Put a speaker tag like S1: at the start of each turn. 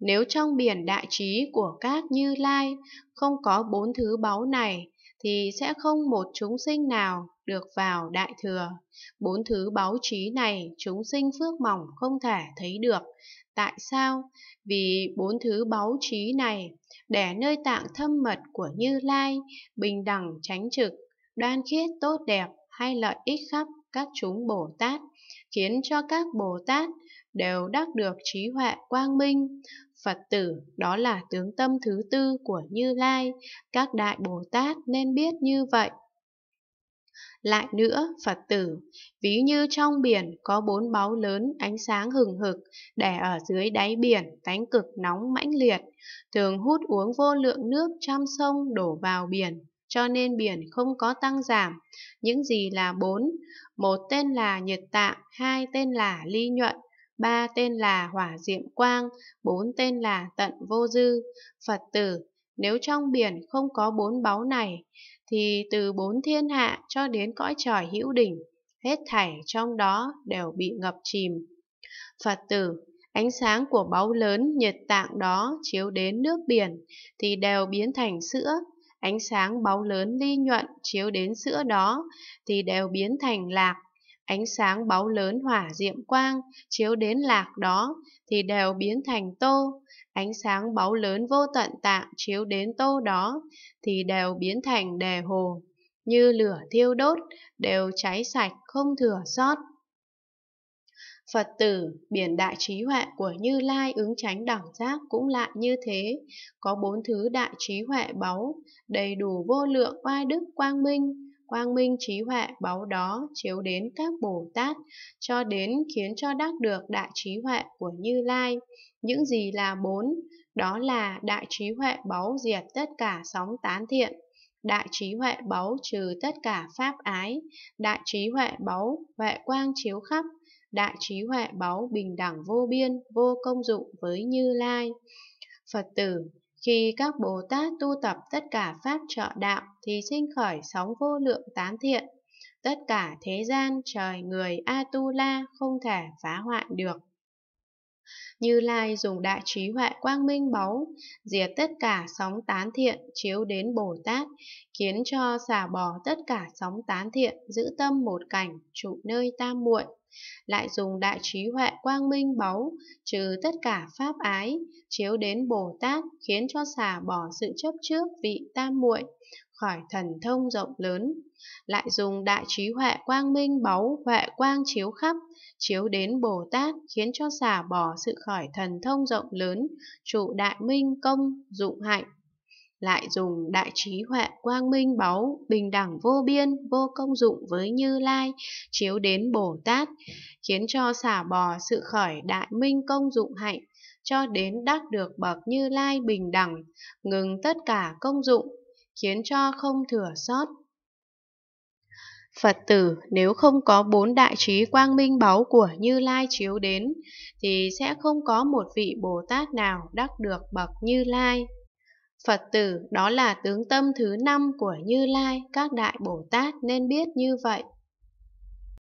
S1: Nếu trong biển đại trí của các Như Lai không có bốn thứ báu này, thì sẽ không một chúng sinh nào được vào đại thừa. Bốn thứ báu trí này chúng sinh phước mỏng không thể thấy được. Tại sao? Vì bốn thứ báu trí này để nơi tạng thâm mật của Như Lai, bình đẳng tránh trực, đoan khiết tốt đẹp hay lợi ích khắp các chúng Bồ Tát khiến cho các Bồ Tát đều đắc được trí huệ quang minh. Phật tử đó là tướng tâm thứ tư của Như Lai, các đại Bồ Tát nên biết như vậy. Lại nữa, Phật tử, ví như trong biển có bốn báu lớn ánh sáng hừng hực, để ở dưới đáy biển tánh cực nóng mãnh liệt, thường hút uống vô lượng nước trăm sông đổ vào biển, cho nên biển không có tăng giảm. Những gì là bốn? Một tên là nhiệt tạng, hai tên là ly nhuận, ba tên là hỏa diệm quang, bốn tên là tận vô dư. Phật tử, nếu trong biển không có bốn báu này, thì từ bốn thiên hạ cho đến cõi trời hữu đỉnh, hết thảy trong đó đều bị ngập chìm. Phật tử, ánh sáng của báu lớn nhiệt tạng đó chiếu đến nước biển thì đều biến thành sữa, ánh sáng báu lớn ly nhuận chiếu đến sữa đó thì đều biến thành lạc. Ánh sáng báu lớn hỏa diệm quang chiếu đến lạc đó thì đều biến thành tô. Ánh sáng báu lớn vô tận tạng chiếu đến tô đó thì đều biến thành đề hồ. Như lửa thiêu đốt, đều cháy sạch không thừa sót. Phật tử, biển đại trí huệ của Như Lai ứng tránh đẳng giác cũng lại như thế, có bốn thứ đại trí huệ báu, đầy đủ vô lượng oai đức quang minh, quang minh trí huệ báu đó chiếu đến các Bồ Tát, cho đến khiến cho đắc được đại trí huệ của Như Lai. Những gì là bốn? Đó là đại trí huệ báu diệt tất cả sóng tán thiện, đại trí huệ báu trừ tất cả pháp ái, đại trí huệ báu huệ quang chiếu khắp, đại trí huệ báu bình đẳng vô biên, vô công dụng với Như Lai. Phật tử, khi các Bồ Tát tu tập tất cả pháp trợ đạo thì sinh khởi sóng vô lượng tán thiện. Tất cả thế gian, trời, người, A-tu-la không thể phá hoại được. Như Lai dùng đại trí huệ quang minh báu, diệt tất cả sóng tán thiện chiếu đến Bồ Tát, khiến cho xả bỏ tất cả sóng tán thiện, giữ tâm một cảnh, trụ nơi tam muội. Lại dùng đại trí huệ quang minh báu, trừ tất cả pháp ái, chiếu đến Bồ Tát, khiến cho xả bỏ sự chấp trước vị tam muội, khỏi thần thông rộng lớn, lại dùng đại trí huệ quang minh báu huệ quang chiếu khắp, chiếu đến Bồ Tát khiến cho xả bỏ sự khỏi thần thông rộng lớn, trụ đại minh công dụng hạnh. Lại dùng đại trí huệ quang minh báu, bình đẳng vô biên, vô công dụng với Như Lai, chiếu đến Bồ Tát, khiến cho xả bỏ sự khỏi đại minh công dụng hạnh, cho đến đắc được bậc Như Lai bình đẳng, ngừng tất cả công dụng, khiến cho không thừa sót. Phật tử nếu không có bốn đại trí quang minh báu của Như Lai chiếu đến, thì sẽ không có một vị Bồ Tát nào đắc được bậc Như Lai. Phật tử đó là tướng tâm thứ năm của Như Lai, các đại Bồ Tát nên biết như vậy.